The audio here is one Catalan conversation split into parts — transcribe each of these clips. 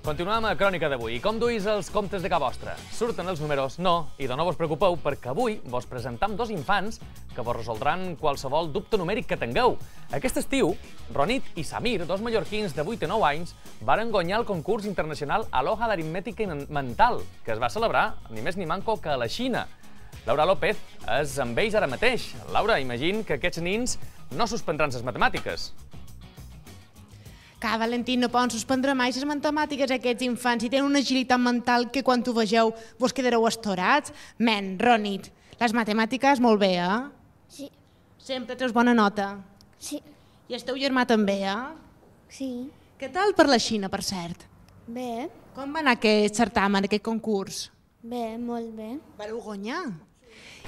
Continuem amb la crònica d'avui. Com duis els comptes de ca vostra? Surten els números? No. I de nou vos preocupeu, perquè avui vos presentam dos infants que vos resoldran qualsevol dubte numèric que tingueu. Aquest estiu, Ronit i Samir, dos mallorquins de 8 i 9 anys, varen guanyar el concurs internacional Aloha d'aritmètica mental, que es va celebrar ni més ni manco que a la Xina. Laura López és amb ells ara mateix. Laura, imagina que aquests nins no suspendran les matemàtiques que Valentí no poden suspendre mai les matemàtiques aquests infants i tenen una agilitat mental que quan ho vegeu vos quedareu estorats. Men, Ronit, les matemàtiques molt bé, eh? Sí. Sempre treus bona nota. Sí. I el teu germà també, eh? Sí. Què tal per la Xina, per cert? Bé. Com va anar aquest certamen, aquest concurs? Bé, molt bé. Vareu guanyar?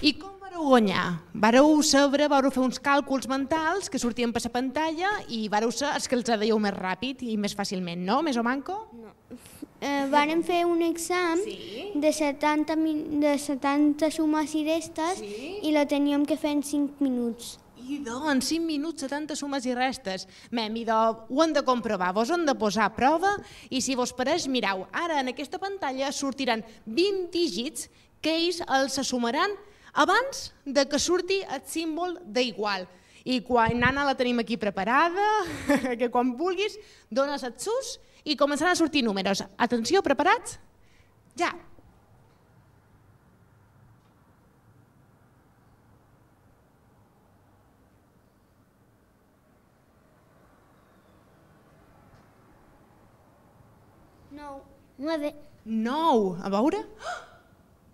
I com vareu guanyar? Vareu saber, vareu fer uns càlculs mentals que sortien per la pantalla i vareu ser els que els deieu més ràpid i més fàcilment, no? Més o manco? No. Eh, varen fer un exam sí. de, 70, de 70 sumes i restes sí. i lo teníem que fer en 5 minuts. Idò, doncs, en 5 minuts 70 sumes i restes. Mem, idò, doncs, ho hem de comprovar, vos hem de posar a prova i si vos pareix, mirau, ara en aquesta pantalla sortiran 20 dígits que ells els sumaran abans de que surti el símbol d'igual. I quan Nana la tenim aquí preparada, que quan vulguis, dones el sus i començaran a sortir números. Atenció, preparats? Ja. Nou. Nueve. Nou, a veure. Oh!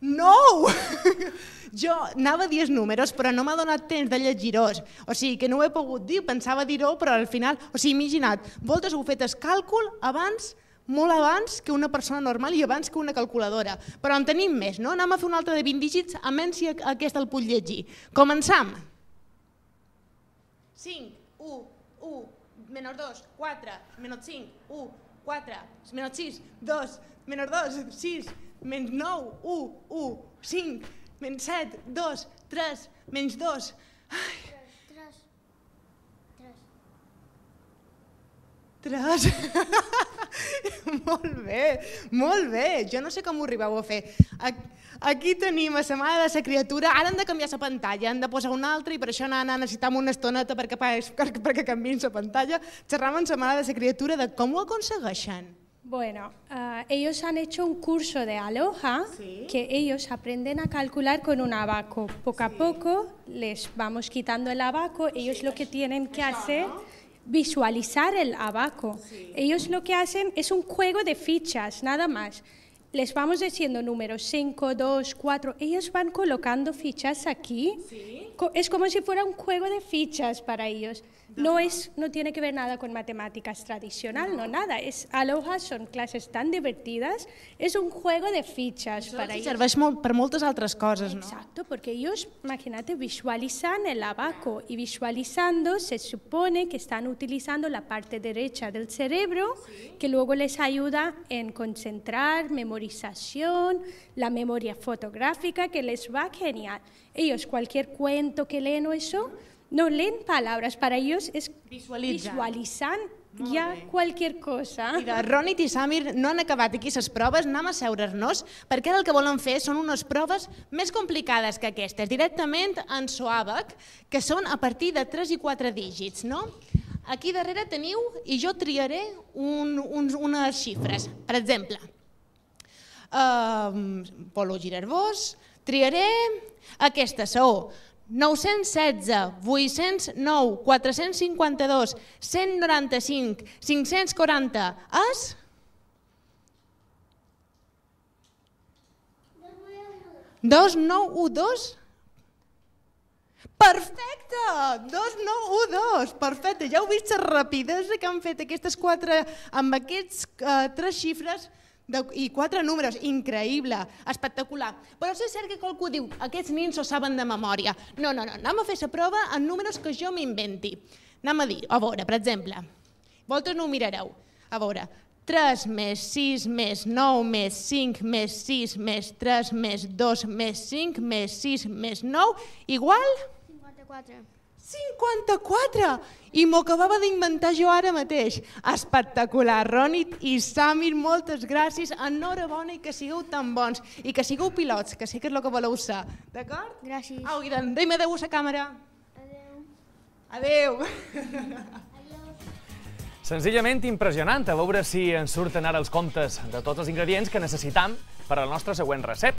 No! jo anava a dir els números, però no m'ha donat temps de llegir os O sigui, que no ho he pogut dir, pensava dir-ho, però al final... O sigui, imagina't, voltes heu fet el càlcul abans molt abans que una persona normal i abans que una calculadora. Però en tenim més, no? Anem a fer un altre de 20 dígits, a menys si aquest el puc llegir. Començam. 5, 1, 1, menys 2, 4, menys 5, 1, 4, menys 6, 2, menys 2, 6, menys 9, 1, 1, 5, menys 7, 2, 3, menys 2. Ai. 3. 3. 3. molt bé, molt bé. Jo no sé com ho arribeu a fer. Aquí tenim a la mare de la criatura. Ara han de canviar la pantalla, han de posar una altra i per això anar necessitem una estoneta perquè, perquè canviïn la pantalla. Xerrem amb la mare de la criatura de com ho aconsegueixen. Bueno, ah, ellos han hecho un curso de aloja que ellos aprenden a calcular con un abaco. Poco a poco les vamos quitando el abaco, ellos lo que tienen que hacer visualizar el abaco. Ellos lo que hacen es un juego de fichas, nada más. Les vamos diciendo números 5, 2, 4. Ellos van colocando fichas aquí es como si fuera un juego de fichas para ellos. No, es, no tiene que ver nada con matemáticas tradicional, no, nada. Es Aloha, son clases tan divertidas, es un juego de fichas para ellos. Y molt per muchas otras cosas, Exacto, no? Exacto, porque ellos, imagínate, visualizan el abaco y visualizando se supone que están utilizando la parte derecha del cerebro que luego les ayuda en concentrar, memorización, la memoria fotográfica que les va genial. Ellos cualquier cuenta siento que leen o eso, no leen palabras, para ellos es Visualitzar. visualitzant hi ja qualsevol cosa. Mira, Ronit i Samir no han acabat aquí les proves, anem a seure's-nos, perquè ara el que volen fer són unes proves més complicades que aquestes, directament en Soàbec, que són a partir de 3 i 4 dígits, no? Aquí darrere teniu, i jo triaré un, un, unes xifres. Per exemple, eh, Polo Girarbós, triaré aquesta saó. So, 916, 809, 452, 195, 540 és... Dos, nou, u, dos? Perfecte! Dos, nou, u, dos! Perfecte, ja heu vist la rapidesa que han fet aquestes quatre, amb aquests eh, tres xifres, de, i quatre números, increïble, espectacular. Però és cert que qualcú diu, aquests nins ho saben de memòria. No, no, no, anem a fer la prova en números que jo m'inventi. Anem a dir, a veure, per exemple, vosaltres no ho mirareu, a veure, 3 més 6 més 9 més 5 més 6 més 3 més 2 més 5 més 6 més 9 igual? 54. 54! I m'ho acabava d'inventar jo ara mateix. Espectacular, Ronit i Samir, moltes gràcies, enhorabona i que sigueu tan bons i que sigueu pilots, que sé que és el que voleu ser, d'acord? Gràcies. Au, i doncs, dime adeu a la càmera. Adeu. Adeu. Senzillament impressionant a veure si ens surten ara els comptes de tots els ingredients que necessitam per a la nostra següent recepta.